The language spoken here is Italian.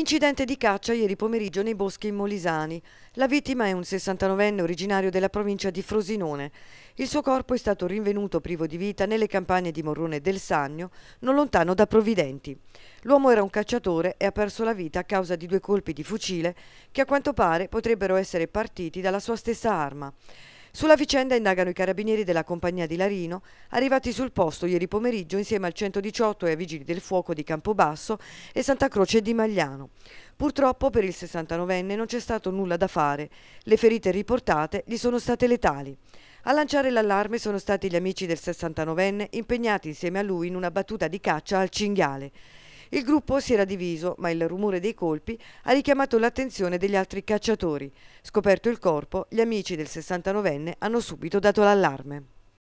Incidente di caccia ieri pomeriggio nei boschi molisani. La vittima è un 69enne originario della provincia di Frosinone. Il suo corpo è stato rinvenuto privo di vita nelle campagne di Morrone del Sannio, non lontano da Providenti. L'uomo era un cacciatore e ha perso la vita a causa di due colpi di fucile che a quanto pare potrebbero essere partiti dalla sua stessa arma. Sulla vicenda indagano i carabinieri della compagnia di Larino, arrivati sul posto ieri pomeriggio insieme al 118 e ai vigili del fuoco di Campobasso e Santa Croce di Magliano. Purtroppo per il 69enne non c'è stato nulla da fare, le ferite riportate gli sono state letali. A lanciare l'allarme sono stati gli amici del 69enne impegnati insieme a lui in una battuta di caccia al cinghiale. Il gruppo si era diviso, ma il rumore dei colpi ha richiamato l'attenzione degli altri cacciatori. Scoperto il corpo, gli amici del 69enne hanno subito dato l'allarme.